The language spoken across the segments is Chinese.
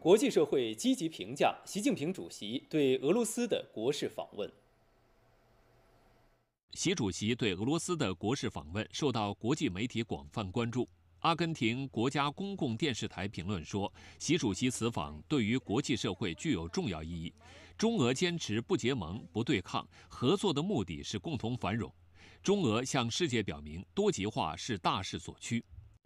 国际社会积极评价习近平主席对俄罗斯的国事访问。习主席对俄罗斯的国事访问受到国际媒体广泛关注。阿根廷国家公共电视台评论说，习主席此访对于国际社会具有重要意义。中俄坚持不结盟、不对抗，合作的目的是共同繁荣。中俄向世界表明，多极化是大势所趋。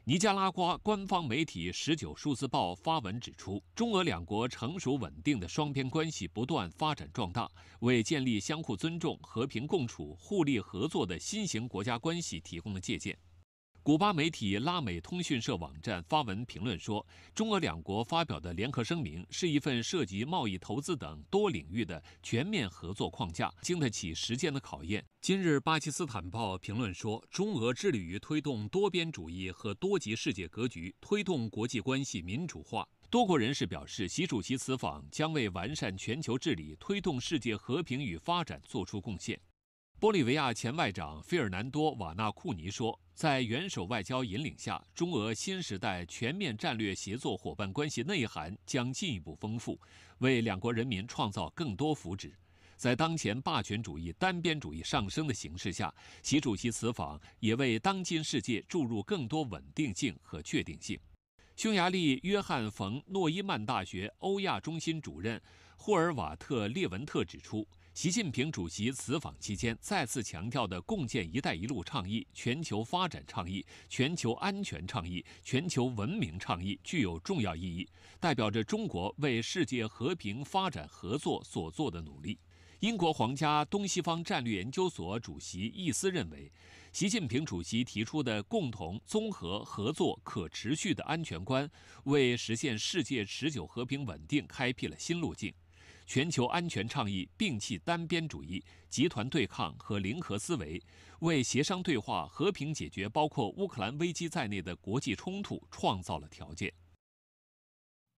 尼加拉瓜官方媒体《十九数字报》发文指出，中俄两国成熟稳定的双边关系不断发展壮大，为建立相互尊重、和平共处、互利合作的新型国家关系提供了借鉴。古巴媒体拉美通讯社网站发文评论说，中俄两国发表的联合声明是一份涉及贸易、投资等多领域的全面合作框架，经得起时间的考验。今日巴基斯坦报评论说，中俄致力于推动多边主义和多极世界格局，推动国际关系民主化。多国人士表示，习主席此访将为完善全球治理、推动世界和平与发展作出贡献。玻利维亚前外长费尔南多·瓦纳库尼说，在元首外交引领下，中俄新时代全面战略协作伙伴关系内涵将进一步丰富，为两国人民创造更多福祉。在当前霸权主义、单边主义上升的形势下，习主席此访也为当今世界注入更多稳定性和确定性。匈牙利约翰·冯·诺伊曼大学欧亚中心主任霍尔瓦特·列文特指出。习近平主席此访期间再次强调的共建“一带一路”倡议、全球发展倡议、全球安全倡议、全球文明倡议具有重要意义，代表着中国为世界和平发展合作所做的努力。英国皇家东西方战略研究所主席易斯认为，习近平主席提出的共同、综合、合作、可持续的安全观，为实现世界持久和平稳定开辟了新路径。全球安全倡议摒弃单边主义、集团对抗和零和思维，为协商对话、和平解决包括乌克兰危机在内的国际冲突创造了条件。